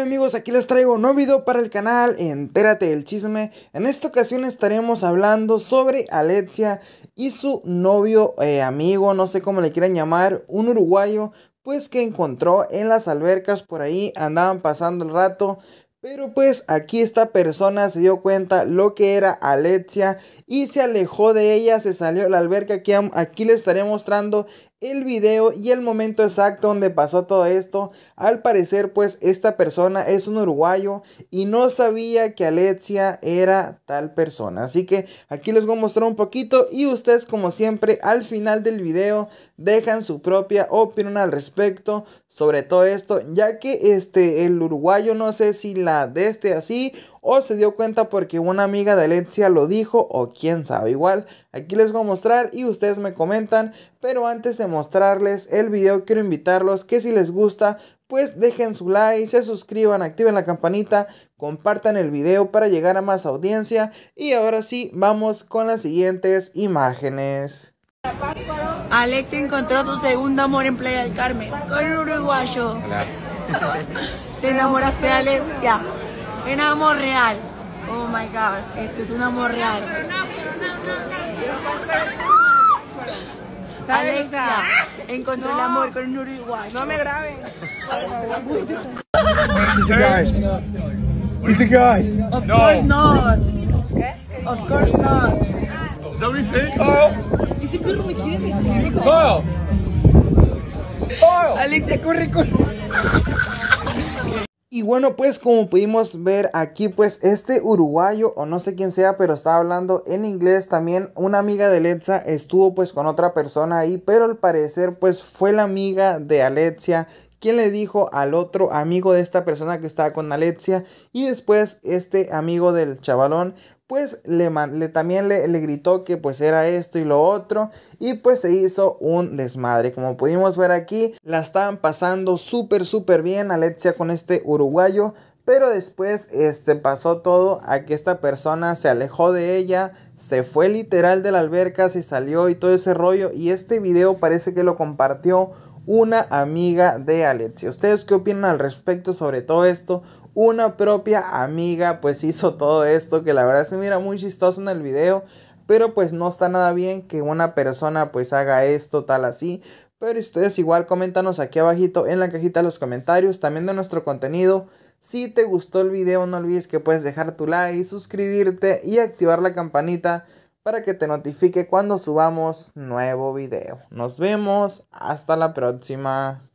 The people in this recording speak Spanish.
amigos? Aquí les traigo un nuevo video para el canal, entérate del chisme. En esta ocasión estaremos hablando sobre Alexia y su novio, eh, amigo, no sé cómo le quieran llamar, un uruguayo, pues que encontró en las albercas por ahí, andaban pasando el rato, pero pues aquí esta persona se dio cuenta lo que era Alexia y se alejó de ella, se salió de la alberca. Aquí, aquí le estaré mostrando el video y el momento exacto donde pasó todo esto. Al parecer, pues esta persona es un uruguayo y no sabía que Alexia era tal persona. Así que aquí les voy a mostrar un poquito y ustedes como siempre al final del video dejan su propia opinión al respecto sobre todo esto, ya que este el uruguayo no sé si la de este así o se dio cuenta porque una amiga de Alexia lo dijo o quién sabe igual. Aquí les voy a mostrar y ustedes me comentan, pero antes de mostrarles el video quiero invitarlos que si les gusta pues dejen su like, se suscriban, activen la campanita, compartan el video para llegar a más audiencia y ahora sí vamos con las siguientes imágenes. Alex encontró su segundo amor en Playa del Carmen con un uruguayo. ¿Te enamoraste de Alexia? En amor real. Oh my god, esto es un amor real. Alexa, ah. encontré el amor con un uruguayo. No me graben. She's a guy. He's a Of course not. Of course not. Is that what he's saying, Kyle? me quiere meter. Kyle. Kyle. Alexa, corre, corre. Y bueno, pues como pudimos ver aquí, pues este uruguayo o no sé quién sea, pero estaba hablando en inglés también. Una amiga de Letza estuvo pues con otra persona ahí, pero al parecer pues fue la amiga de Alexia ¿Quién le dijo al otro amigo de esta persona que estaba con Alexia y después este amigo del chavalón pues le, también le, le, gritó que pues era esto y lo otro y pues se hizo un desmadre. Como pudimos ver aquí, la estaban pasando súper súper bien Alexia con este uruguayo, pero después este, pasó todo a que esta persona se alejó de ella, se fue literal de la alberca, se salió y todo ese rollo. Y este video parece que lo compartió una amiga de Alexia. ¿Ustedes qué opinan al respecto sobre todo esto? Una propia amiga pues hizo todo esto que la verdad se mira muy chistoso en el video. Pero pues no está nada bien que una persona pues haga esto tal así. Pero ustedes igual coméntanos aquí abajito en la cajita de los comentarios. También de nuestro contenido. Si te gustó el video no olvides que puedes dejar tu like, suscribirte y activar la campanita para que te notifique cuando subamos nuevo video. Nos vemos, hasta la próxima.